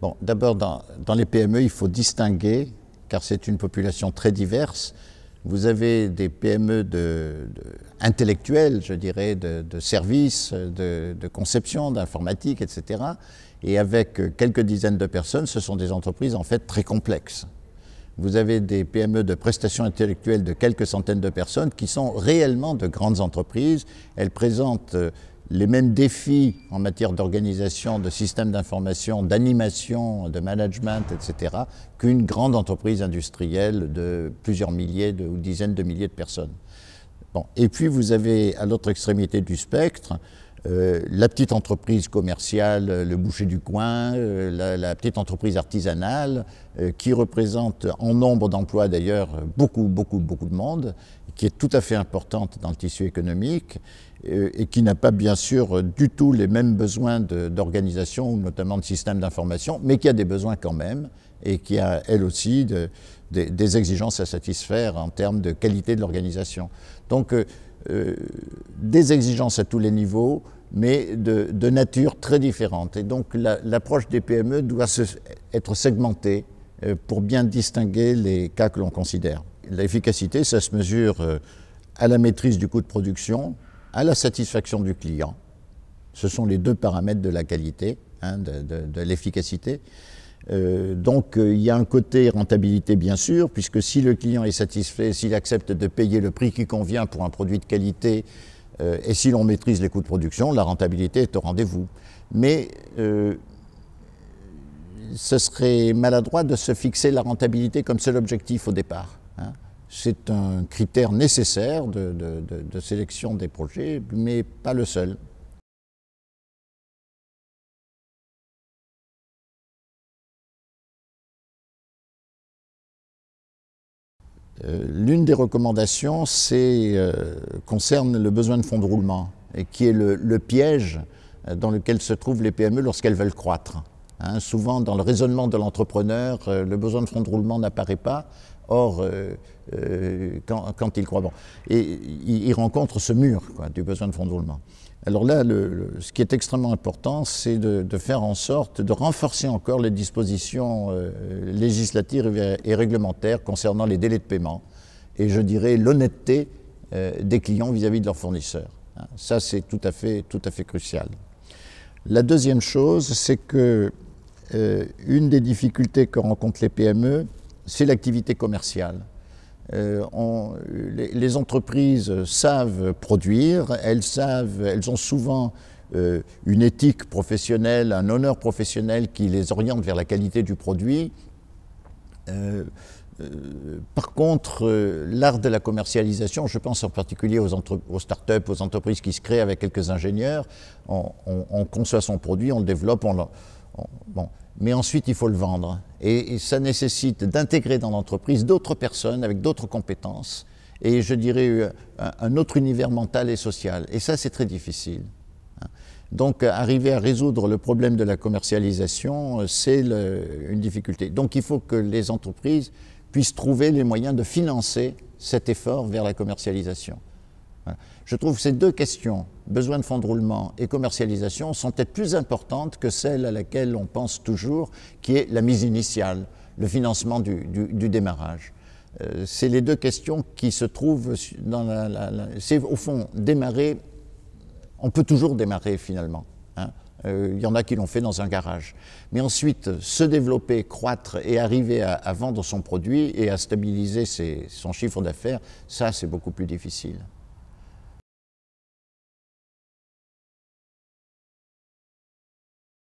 Bon, d'abord, dans, dans, les PME, il faut distinguer, car c'est une population très diverse. Vous avez des PME de, intellectuelles, je dirais, de, services, de, de conception, d'informatique, etc. Et avec quelques dizaines de personnes, ce sont des entreprises en fait très complexes. Vous avez des PME de prestations intellectuelles de quelques centaines de personnes qui sont réellement de grandes entreprises. Elles présentent euh, les mêmes défis en matière d'organisation, de système d'information, d'animation, de management, etc., qu'une grande entreprise industrielle de plusieurs milliers ou dizaines de milliers de personnes. Bon. Et puis vous avez à l'autre extrémité du spectre euh, la petite entreprise commerciale, euh, le boucher du coin, euh, la, petite entreprise artisanale, qui représente en nombre d'emplois d'ailleurs beaucoup, beaucoup, beaucoup de monde, qui est tout à fait importante dans le tissu économique et qui n'a pas bien sûr du tout les mêmes besoins d'organisation, notamment de système d'information, mais qui a des besoins quand même et qui a elle aussi des exigences à satisfaire en termes de qualité de l'organisation. Donc, des exigences à tous les niveaux, mais de, nature très différente. Et donc l'approche des PME doit se, être segmentée euh, pour bien distinguer les cas que l'on considère. L'efficacité, ça se mesure euh, à la maîtrise du coût de production, à la satisfaction du client. Ce sont les deux paramètres de la qualité, hein, de, l'efficacité. Euh, donc il y a un côté rentabilité bien sûr, puisque si le client est satisfait, s'il accepte de payer le prix qui convient pour un produit de qualité, euh, et si l'on maîtrise les coûts de production, la rentabilité est au rendez-vous. Mais euh, ce serait maladroit de se fixer la rentabilité comme seul objectif au départ. Hein. C'est un critère nécessaire de sélection des projets, mais pas le seul. Euh, l'une des recommandations euh, concerne le besoin de fonds de roulement, et qui est le, piège euh, dans lequel se trouvent les PME lorsqu'elles veulent croître. Hein. souvent, dans le raisonnement de l'entrepreneur, le besoin de fonds de roulement n'apparaît pas, Or, euh, euh, quand, ils croient, croit bon. Et il, rencontrent ce mur du besoin de fonds de roulement. Alors là, le, ce qui est extrêmement important, c'est de, faire en sorte de renforcer encore les dispositions euh, législatives et réglementaires concernant les délais de paiement et je dirais l'honnêteté des clients vis-à-vis -vis de leurs fournisseurs. Hein. Ça, c'est tout, à fait, tout à fait crucial. La deuxième chose, c'est que une des difficultés que rencontrent les PME, c'est l'activité commerciale. Euh, les, entreprises savent produire, elles savent, elles ont souvent euh, une éthique professionnelle, un honneur professionnel qui les oriente vers la qualité du produit. Euh, par contre, l'art de la commercialisation, je pense en particulier aux, aux startups, aux entreprises qui se créent avec quelques ingénieurs, on, conçoit son produit, on le développe, bon. mais ensuite il faut le vendre. Et, ça nécessite d'intégrer dans l'entreprise d'autres personnes avec d'autres compétences et je dirais euh, un autre univers mental et social. Et ça, c'est très difficile. Hein. Donc, euh, arriver à résoudre le problème de la commercialisation, euh, c'est une difficulté. Donc, il faut que les entreprises puissent trouver les moyens de financer cet effort vers la commercialisation. Je trouve que ces deux questions, besoin de fonds de roulement et commercialisation, sont peut-être plus importantes que celle à laquelle on pense toujours, qui est la mise initiale, le financement du, démarrage. Euh, c'est les deux questions qui se trouvent dans la... c'est au fond démarrer, on peut toujours démarrer finalement. Hein. Euh, il y en a qui l'ont fait dans un garage. Mais ensuite, se développer, croître et arriver à, vendre son produit et à stabiliser son chiffre d'affaires, ça c'est beaucoup plus difficile.